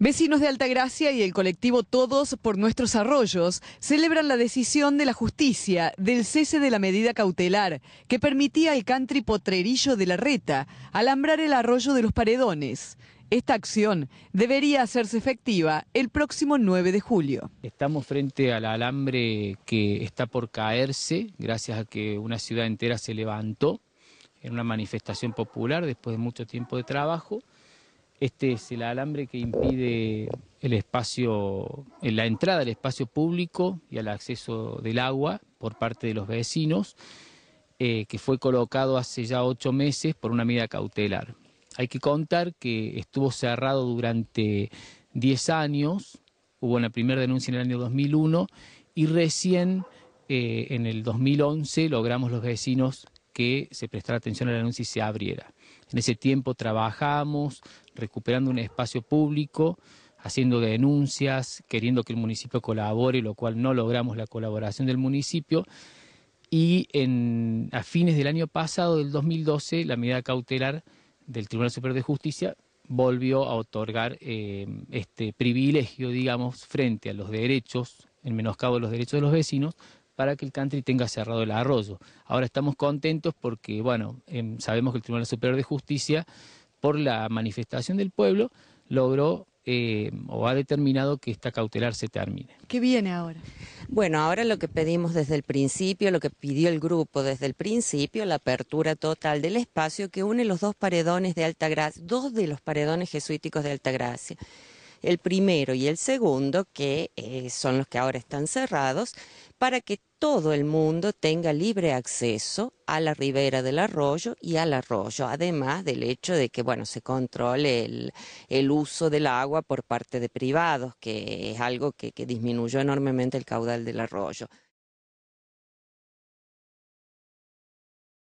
Vecinos de Altagracia y el colectivo Todos por Nuestros Arroyos celebran la decisión de la justicia del cese de la medida cautelar que permitía al country potrerillo de la reta alambrar el arroyo de los paredones. Esta acción debería hacerse efectiva el próximo 9 de julio. Estamos frente al alambre que está por caerse gracias a que una ciudad entera se levantó en una manifestación popular después de mucho tiempo de trabajo. Este es el alambre que impide el espacio, eh, la entrada al espacio público y al acceso del agua por parte de los vecinos, eh, que fue colocado hace ya ocho meses por una medida cautelar. Hay que contar que estuvo cerrado durante diez años, hubo una primera denuncia en el año 2001 y recién eh, en el 2011 logramos los vecinos que se prestara atención al anuncio y se abriera. En ese tiempo trabajamos recuperando un espacio público, haciendo denuncias, queriendo que el municipio colabore, lo cual no logramos la colaboración del municipio. Y a fines del año pasado, del 2012, la medida cautelar del Tribunal Superior de Justicia volvió a otorgar eh, este privilegio, digamos, frente a los derechos, en menoscabo de los derechos de los vecinos, para que el country tenga cerrado el arroyo. Ahora estamos contentos porque, bueno, em, sabemos que el Tribunal Superior de Justicia, por la manifestación del pueblo, logró eh, o ha determinado que esta cautelar se termine. ¿Qué viene ahora? Bueno, ahora lo que pedimos desde el principio, lo que pidió el grupo desde el principio, la apertura total del espacio que une los dos paredones de Altagracia, dos de los paredones jesuíticos de Altagracia el primero y el segundo, que eh, son los que ahora están cerrados, para que todo el mundo tenga libre acceso a la ribera del arroyo y al arroyo, además del hecho de que bueno, se controle el, uso del agua por parte de privados, que es algo que, que disminuyó enormemente el caudal del arroyo.